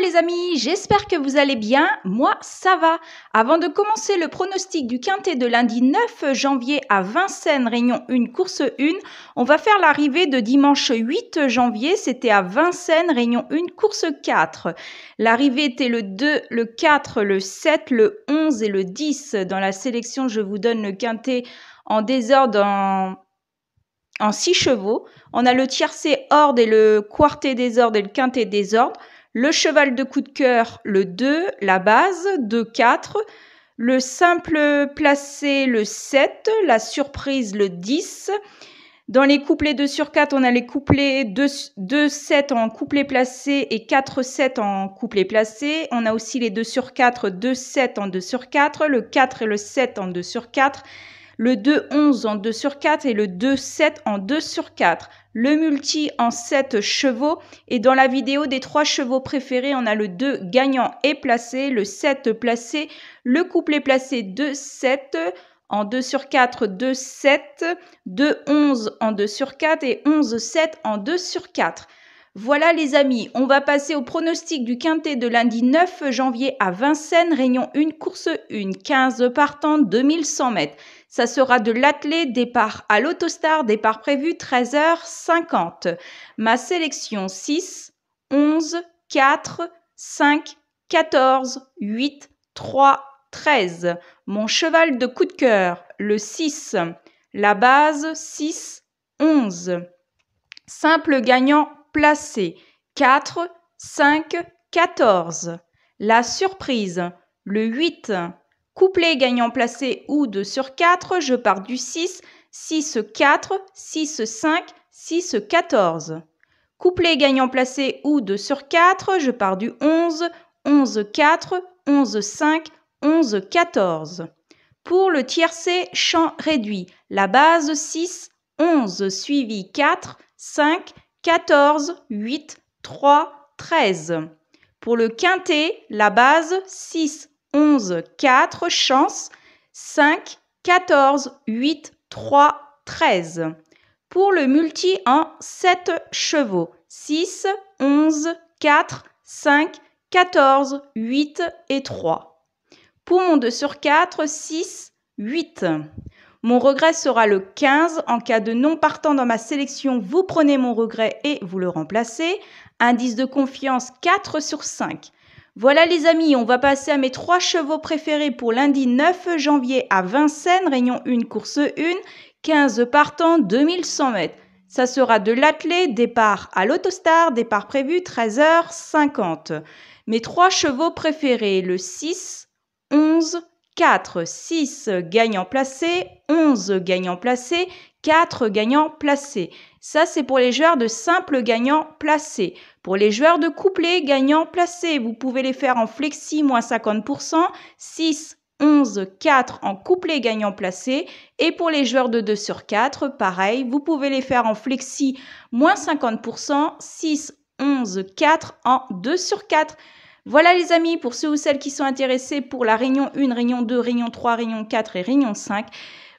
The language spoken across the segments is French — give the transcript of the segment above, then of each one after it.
les amis, j'espère que vous allez bien, moi ça va. Avant de commencer le pronostic du quintet de lundi 9 janvier à Vincennes, Réunion 1, course 1, on va faire l'arrivée de dimanche 8 janvier, c'était à Vincennes, Réunion 1, course 4. L'arrivée était le 2, le 4, le 7, le 11 et le 10. Dans la sélection, je vous donne le quintet en désordre en en 6 chevaux. On a le tiercé ordre et le quartet désordre et le quintet désordre le cheval de coup de cœur, le 2, la base, 2-4, le simple placé, le 7, la surprise, le 10. Dans les couplets 2 sur 4, on a les couplets 2-7 en couplet placé et 4-7 en couplet placé. On a aussi les 2 sur 4, 2-7 en 2 sur 4, le 4 et le 7 en 2 sur 4, le 2-11 en 2 sur 4 et le 2-7 en 2 sur 4. Le multi en 7 chevaux et dans la vidéo des 3 chevaux préférés, on a le 2 gagnant et placé, le 7 placé, le couplet placé 2-7 en 2 sur 4, 2, 7, 2, 11 en 2 sur 4 et 11, 7 en 2 sur 4. Voilà les amis, on va passer au pronostic du quintet de lundi 9 janvier à Vincennes, Réunion 1, course 1, 15 partant, 2100 mètres. Ça sera de l'attelé, départ à l'autostar, départ prévu 13h50. Ma sélection 6, 11, 4, 5, 14, 8, 3, 13. Mon cheval de coup de cœur, le 6. La base 6, 11. Simple gagnant placé 4, 5, 14. La surprise, le 8. Couplet gagnant placé ou 2 sur 4, je pars du 6, 6, 4, 6, 5, 6, 14. Couplé gagnant placé ou 2 sur 4, je pars du 11, 11, 4, 11, 5, 11, 14. Pour le tiercé, champ réduit, la base 6, 11, suivi 4, 5, 14, 8, 3, 13. Pour le quintet, la base 6, 11, 4, chance, 5, 14, 8, 3, 13. Pour le multi en 7 chevaux, 6, 11, 4, 5, 14, 8 et 3. Pour mon 2 sur 4, 6, 8. Mon regret sera le 15. En cas de non partant dans ma sélection, vous prenez mon regret et vous le remplacez. Indice de confiance 4 sur 5. Voilà les amis, on va passer à mes trois chevaux préférés pour lundi 9 janvier à Vincennes, Réunion 1, course 1, 15 partants, 2100 mètres. Ça sera de l'attelé départ à l'autostar, départ prévu 13h50. Mes trois chevaux préférés, le 6, 11 4, 6 gagnants placés, 11 gagnants placés, 4 gagnants placés. Ça, c'est pour les joueurs de simple gagnant placés. Pour les joueurs de couplet gagnant placés, vous pouvez les faire en flexi moins 50%, 6, 11, 4 en couplet gagnant placé. Et pour les joueurs de 2 sur 4, pareil, vous pouvez les faire en flexi moins 50%, 6, 11, 4 en 2 sur 4. Voilà les amis, pour ceux ou celles qui sont intéressés pour la réunion 1, réunion 2, réunion 3, réunion 4 et réunion 5,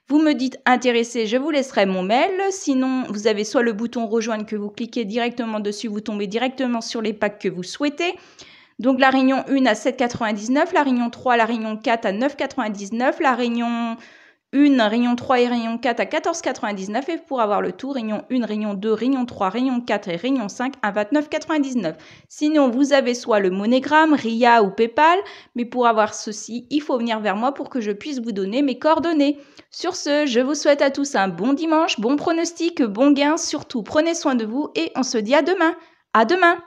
vous me dites intéressé, je vous laisserai mon mail. Sinon, vous avez soit le bouton rejoindre que vous cliquez directement dessus, vous tombez directement sur les packs que vous souhaitez. Donc la réunion 1 à 7,99, la réunion 3, la réunion 4 à 9,99, la réunion 1, rayon 3 et rayon 4 à 14,99 et pour avoir le tout, rayon 1, rayon 2, rayon 3, rayon 4 et rayon 5 à 29,99. Sinon, vous avez soit le monogramme, RIA ou PayPal, mais pour avoir ceci, il faut venir vers moi pour que je puisse vous donner mes coordonnées. Sur ce, je vous souhaite à tous un bon dimanche, bon pronostic, bon gain, surtout prenez soin de vous et on se dit à demain. À demain